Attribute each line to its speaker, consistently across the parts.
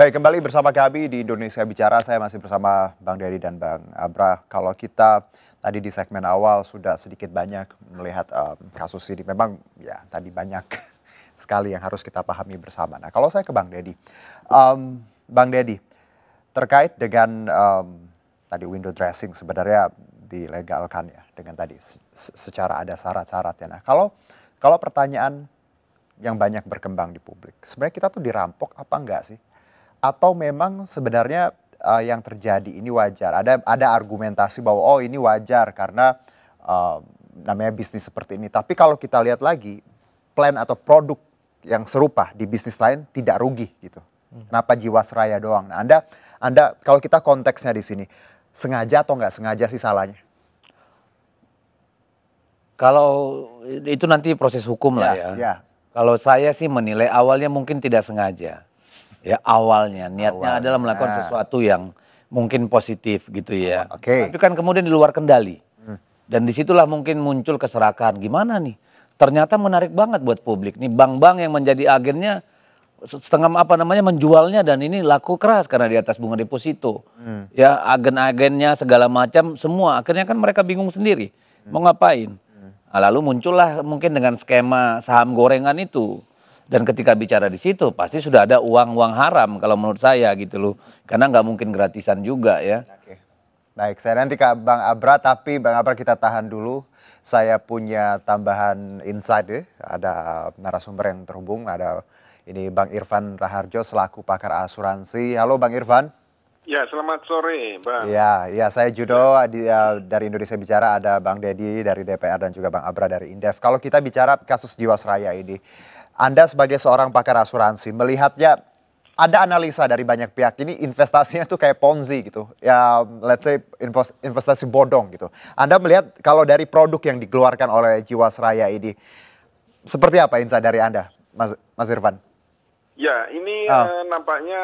Speaker 1: Baik, kembali bersama kami di Indonesia Bicara. Saya masih bersama Bang Dedi dan Bang Abra. Kalau kita tadi di segmen awal sudah sedikit banyak melihat um, kasus ini. Memang ya tadi banyak sekali yang harus kita pahami bersama. Nah, kalau saya ke Bang Dedi. Um, mmm, Bang Dedi, terkait dengan um, tadi window dressing sebenarnya dilegalkan ya dengan tadi secara ada syarat-syaratnya. Nah, kalau kalau pertanyaan yang banyak berkembang di publik, sebenarnya kita tuh dirampok apa enggak sih? atau memang sebenarnya uh, yang terjadi ini wajar? Ada ada argumentasi bahwa oh ini wajar karena uh, namanya bisnis seperti ini. Tapi kalau kita lihat lagi plan atau produk yang serupa di bisnis lain tidak rugi gitu. Hmm. Kenapa Jiwasraya doang? Nah, Anda Anda kalau kita konteksnya di sini sengaja atau nggak sengaja sih salahnya? Kalau
Speaker 2: itu nanti proses hukum ya, lah ya. ya. Kalau saya sih menilai awalnya mungkin tidak sengaja ya awalnya niatnya awalnya. adalah melakukan sesuatu yang mungkin positif gitu ya. Oh, oke. Okay. Tapi kan kemudian di luar kendali. Hmm. Dan disitulah mungkin muncul keserakahan. Gimana nih? Ternyata menarik banget buat publik. Nih bank-bank yang menjadi agennya setengah apa namanya menjualnya dan ini laku keras karena di atas bunga deposito. Hmm. Ya agen-agennya segala macam semua akhirnya kan mereka bingung sendiri hmm. mau ngapain. Hmm. Nah, lalu muncullah mungkin dengan skema saham gorengan itu. Dan ketika bicara di situ pasti sudah ada uang-uang haram kalau menurut saya gitu loh. Karena nggak mungkin gratisan juga ya. Oke.
Speaker 1: Baik, saya nanti ke Bang Abra tapi Bang Abra kita tahan dulu. Saya punya tambahan insight ya. Ada narasumber yang terhubung, ada ini Bang Irfan Raharjo selaku pakar asuransi. Halo Bang Irfan.
Speaker 3: Ya, selamat sore, Bang. Ya,
Speaker 1: ya saya Judo di, ya, dari Indonesia Bicara ada Bang Dedi dari DPR dan juga Bang Abra dari Indef. Kalau kita bicara kasus Jiwasraya ini, anda sebagai seorang pakar asuransi melihatnya ada analisa dari banyak pihak ini investasinya tuh kayak ponzi gitu ya let's say investasi bodong gitu Anda melihat kalau dari produk yang dikeluarkan oleh Jiwasraya ini seperti apa insight dari Anda Mas Mas Irfan Ya, ini oh. uh,
Speaker 3: nampaknya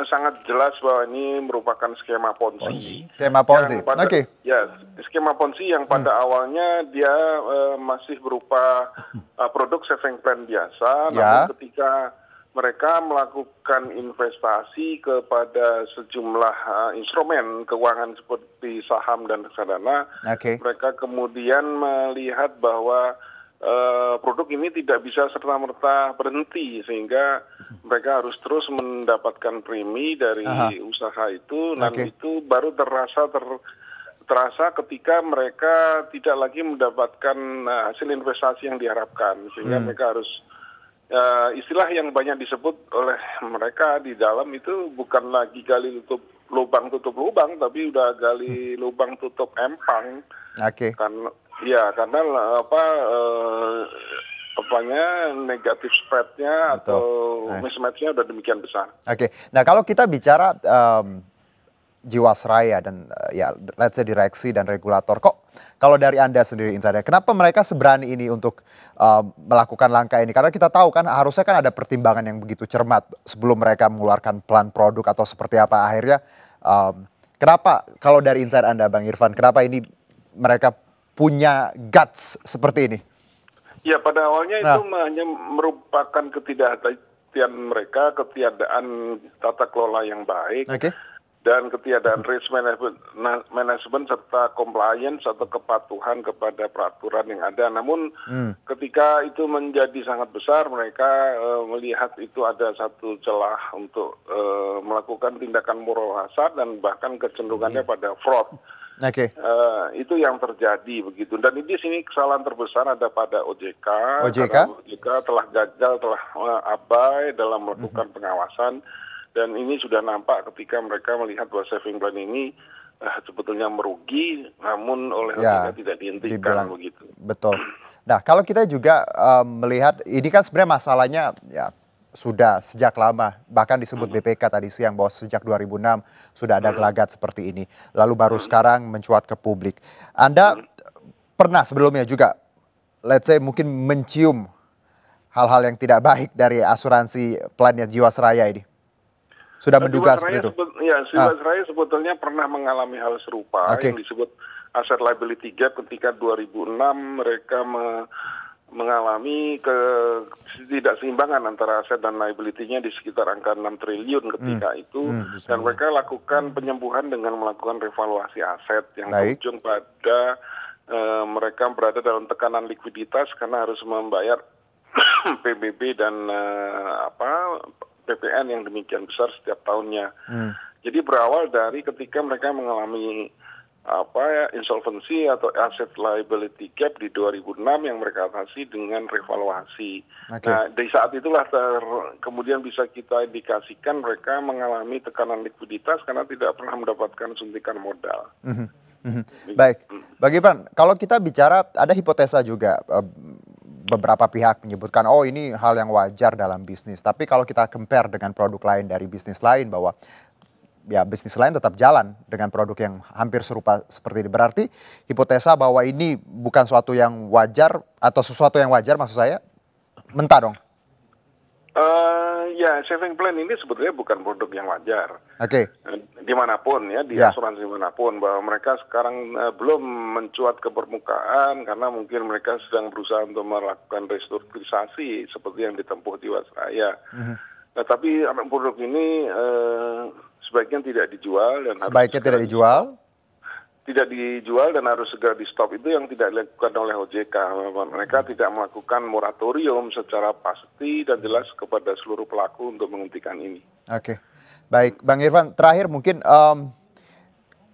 Speaker 3: uh, sangat jelas bahwa ini merupakan skema ponzi.
Speaker 1: Skema ponzi. Oke. Okay.
Speaker 3: Ya, skema ponzi yang pada hmm. awalnya dia uh, masih berupa uh, produk saving plan biasa, ya. ketika mereka melakukan investasi kepada sejumlah uh, instrumen keuangan seperti saham dan reksadana,
Speaker 1: okay. mereka
Speaker 3: kemudian melihat bahwa Eh, produk ini tidak bisa serta-merta berhenti sehingga mereka harus terus mendapatkan premi dari Aha. usaha itu dan okay. itu baru terasa ter terasa ketika mereka tidak lagi mendapatkan eh, hasil investasi yang diharapkan sehingga hmm. mereka harus uh, istilah yang banyak disebut oleh mereka di dalam itu bukan lagi gali tutup lubang tutup lubang tapi udah gali hmm. lubang tutup empang.
Speaker 1: Okay. Karena
Speaker 3: Iya, karena apa eh, apanya negatif spreadnya atau nah. mismatchnya udah demikian besar.
Speaker 1: Oke, okay. nah kalau kita bicara um, Jiwasraya dan eh, ya let's say direksi dan regulator kok kalau dari anda sendiri insider kenapa mereka seberani ini untuk uh, melakukan langkah ini karena kita tahu kan harusnya kan ada pertimbangan yang begitu cermat sebelum mereka mengeluarkan plan produk atau seperti apa akhirnya um, kenapa kalau dari insider anda bang Irfan kenapa ini mereka punya guts seperti ini?
Speaker 3: Ya pada awalnya nah. itu hanya merupakan ketidakhatian mereka, ketiadaan tata kelola yang baik, okay. dan ketiadaan risk management, serta compliance atau kepatuhan kepada peraturan yang ada. Namun hmm. ketika itu menjadi sangat besar, mereka e, melihat itu ada satu celah untuk e, melakukan tindakan moral hazard dan bahkan kecenderungannya hmm. pada fraud. Okay. Uh, eh, itu yang terjadi begitu. Dan di sini kesalahan terbesar ada pada OJK. OJK, OJK telah gagal, telah eh, abai dalam melakukan mm -hmm. pengawasan. Dan ini sudah nampak ketika mereka melihat bahwa saving plan ini uh, sebetulnya merugi, namun oleh ya, OJK tidak dihentikan dibilang, begitu.
Speaker 1: Betul. Nah, kalau kita juga um, melihat ini kan sebenarnya masalahnya ya sudah sejak lama, bahkan disebut BPK tadi siang bahwa sejak 2006 sudah ada gelagat seperti ini. Lalu baru sekarang mencuat ke publik. Anda pernah sebelumnya juga, let's say mungkin mencium hal-hal yang tidak baik dari asuransi plannya Jiwasraya ini? Sudah eh, menduga Jiwasraya seperti
Speaker 3: itu? ya, ah. Jiwasraya ah. sebetulnya pernah mengalami hal serupa okay. yang disebut aset liability gap ketika 2006 mereka me mengalami tidak seimbangan antara aset dan liability-nya di sekitar angka enam triliun ketika hmm. itu hmm, dan mereka lakukan penyembuhan dengan melakukan revaluasi aset yang Baik. berujung pada uh, mereka berada dalam tekanan likuiditas karena harus membayar PBB dan uh, apa PPN yang demikian besar setiap tahunnya. Hmm. Jadi berawal dari ketika mereka mengalami apa ya insolvensi atau asset liability gap di 2006 yang mereka atasi dengan revaluasi. Okay. Nah, dari saat itulah ter, kemudian bisa kita indikasikan mereka mengalami tekanan likuiditas karena tidak pernah mendapatkan suntikan modal.
Speaker 1: Mm -hmm. Baik, Bang Ipan, kalau kita bicara ada hipotesa juga eh, beberapa pihak menyebutkan oh ini hal yang wajar dalam bisnis. Tapi kalau kita compare dengan produk lain dari bisnis lain bahwa ya bisnis lain tetap jalan dengan produk yang hampir serupa seperti ini. Berarti hipotesa bahwa ini bukan suatu yang wajar atau sesuatu yang wajar maksud saya mentah dong.
Speaker 3: Uh, ya saving plan ini sebetulnya bukan produk yang wajar. Oke. Okay. Eh, dimanapun ya di yeah. asuransi manapun bahwa mereka sekarang uh, belum mencuat ke permukaan karena mungkin mereka sedang berusaha untuk melakukan restrukturisasi seperti yang ditempuh Wasraya. Mm -hmm. Nah, tapi produk ini uh, sebaiknya tidak dijual dan
Speaker 1: sebaiknya tidak dijual
Speaker 3: tidak dijual dan harus segera di stop itu yang tidak dilakukan oleh OJK. Mereka hmm. tidak melakukan moratorium secara pasti dan jelas kepada seluruh pelaku untuk menghentikan ini.
Speaker 1: Oke, baik, Bang Irfan. Terakhir mungkin um,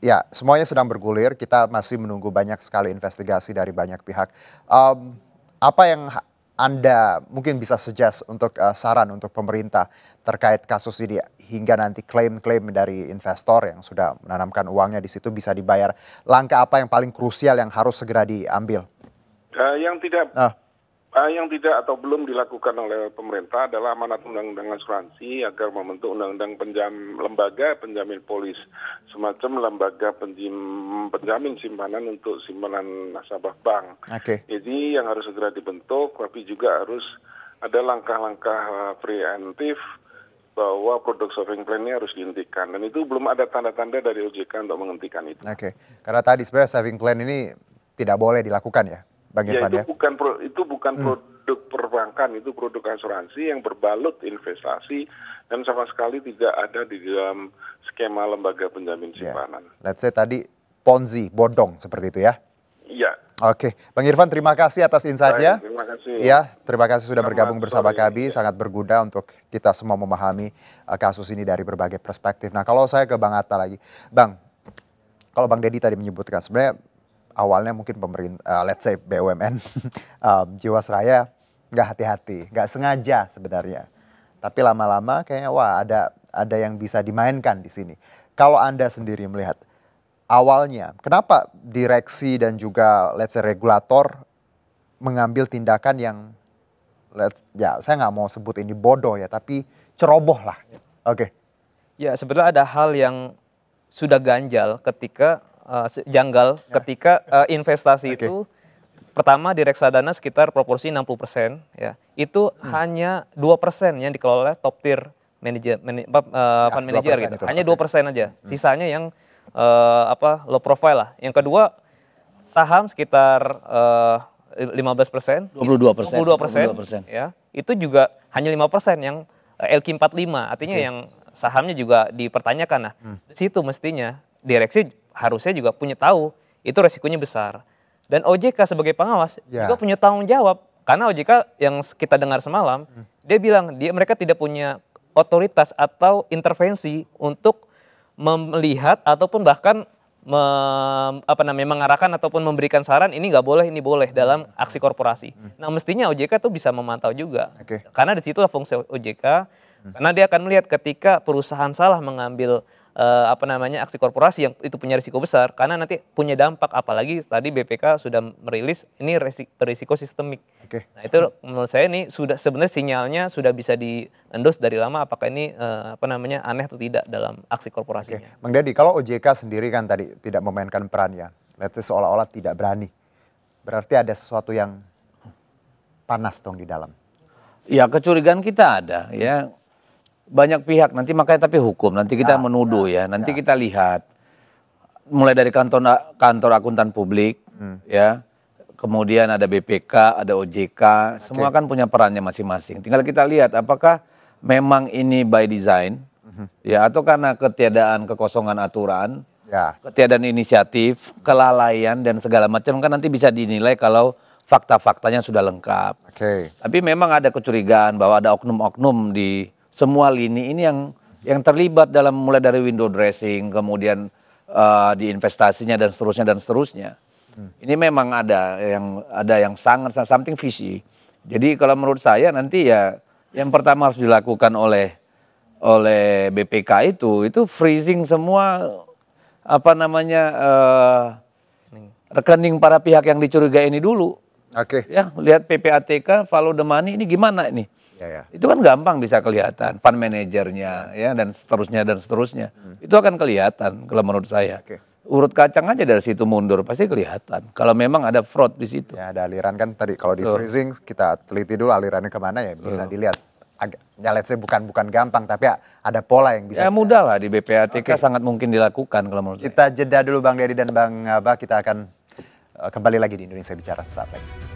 Speaker 1: ya semuanya sedang bergulir. Kita masih menunggu banyak sekali investigasi dari banyak pihak. Um, apa yang anda mungkin bisa suggest untuk uh, saran untuk pemerintah terkait kasus ini hingga nanti klaim-klaim dari investor yang sudah menanamkan uangnya di situ bisa dibayar. Langkah apa yang paling krusial yang harus segera diambil?
Speaker 3: Uh, yang tidak uh. Ah, yang tidak atau belum dilakukan oleh pemerintah adalah amanat undang-undang asuransi agar membentuk undang-undang penjam lembaga penjamin polis semacam lembaga penjim, penjamin simpanan untuk simpanan nasabah bank. Okay. Jadi yang harus segera dibentuk, tapi juga harus ada langkah-langkah ah, preventif bahwa produk saving plan ini harus dihentikan dan itu belum ada tanda-tanda dari OJK untuk menghentikan
Speaker 1: itu. Oke, okay. karena tadi sebenarnya saving plan ini tidak boleh dilakukan ya? Bang ya? Itu ya?
Speaker 3: bukan pro, itu bukan hmm. produk perbankan, itu produk asuransi yang berbalut investasi dan sama sekali tidak ada di dalam skema lembaga penjamin ya. simpanan.
Speaker 1: Ya. Let's say tadi ponzi, bodong seperti itu ya? Iya. Oke, Bang Irfan terima kasih atas insight-nya. Terima kasih. Ya, terima kasih sudah Selamat bergabung bersama kami. Ya. Sangat berguna untuk kita semua memahami uh, kasus ini dari berbagai perspektif. Nah, kalau saya ke Bang Atta lagi. Bang, kalau Bang Deddy tadi menyebutkan sebenarnya awalnya mungkin pemerintah, eh, uh, let's say BUMN, um, Jiwasraya nggak hati-hati, nggak sengaja sebenarnya. Tapi lama-lama kayaknya wah ada ada yang bisa dimainkan di sini. Kalau anda sendiri melihat awalnya, kenapa direksi dan juga let's say regulator mengambil tindakan yang let's, ya saya nggak mau sebut ini bodoh ya, tapi ceroboh lah. Oke. Okay.
Speaker 4: Ya sebetulnya ada hal yang sudah ganjal ketika uh, janggal ya. ketika uh, investasi okay. itu pertama di reksadana sekitar proporsi 60% ya. Itu hmm. hanya 2% yang dikelola top tier manager man, uh, eh, fund ya, manager gitu. Itu. Hanya 2% aja. Hmm. Sisanya yang uh, apa low profile lah. Yang kedua saham sekitar uh, 15 persen, 22 persen, 22 persen, ya itu juga hanya 5 persen yang LQ45, artinya okay. yang sahamnya juga dipertanyakan. Nah, hmm. situ mestinya direksi harusnya juga punya tahu itu resikonya besar. Dan OJK sebagai pengawas ya. juga punya tanggung jawab karena OJK yang kita dengar semalam hmm. dia bilang dia mereka tidak punya otoritas atau intervensi untuk melihat ataupun bahkan mem, apa namanya mengarahkan ataupun memberikan saran ini nggak boleh ini boleh dalam hmm. aksi korporasi. Hmm. Nah mestinya OJK tuh bisa memantau juga, okay. karena situ fungsi OJK, hmm. karena dia akan melihat ketika perusahaan salah mengambil uh, apa namanya aksi korporasi yang itu punya risiko besar karena nanti punya dampak apalagi tadi BPK sudah merilis ini risiko, risiko sistemik. Okay. Nah itu menurut saya ini sudah sebenarnya sinyalnya sudah bisa di endorse dari lama apakah ini uh, apa namanya aneh atau tidak dalam aksi korporasinya. Okay.
Speaker 1: Bang Dedi kalau OJK sendiri kan tadi tidak memainkan perannya, Itu seolah-olah tidak berani. Berarti ada sesuatu yang panas dong di dalam.
Speaker 2: Ya kecurigaan kita ada ya banyak pihak nanti makanya tapi hukum nanti kita ya, menuduh ya, ya, ya. nanti ya. kita lihat mulai dari kantor kantor akuntan publik hmm. ya kemudian ada BPK ada OJK okay. semua kan punya perannya masing-masing tinggal kita lihat apakah memang ini by design hmm. ya atau karena ketiadaan kekosongan aturan ya. ketiadaan inisiatif kelalaian dan segala macam kan nanti bisa dinilai kalau fakta-faktanya sudah lengkap. Okay. Tapi memang ada kecurigaan bahwa ada oknum-oknum di semua lini ini yang yang terlibat dalam mulai dari window dressing, kemudian uh, di investasinya dan seterusnya dan seterusnya. Hmm. Ini memang ada yang ada yang sangat something visi. Jadi kalau menurut saya nanti ya yang pertama harus dilakukan oleh oleh BPK itu itu freezing semua apa namanya uh, rekening para pihak yang dicurigai ini dulu. Oke. Okay. Ya, lihat PPATK, follow the money ini gimana ini? Ya, ya. Itu kan gampang bisa kelihatan fund manajernya ya dan seterusnya dan seterusnya. Hmm. Itu akan kelihatan kalau menurut saya. Okay. Urut
Speaker 1: kacang aja dari situ
Speaker 2: mundur pasti kelihatan.
Speaker 1: Kalau memang ada fraud di situ. Ya ada aliran kan tadi kalau di freezing kita teliti dulu alirannya kemana ya bisa Tuh. dilihat. Agak, ya let's say bukan bukan gampang tapi ya, ada pola yang bisa. Ya kita... mudah lah di BPATK okay. sangat mungkin dilakukan kalau menurut kita saya. Kita jeda dulu Bang Dedi dan Bang Abah kita akan eh, kembali lagi di Indonesia bicara sesaat lagi.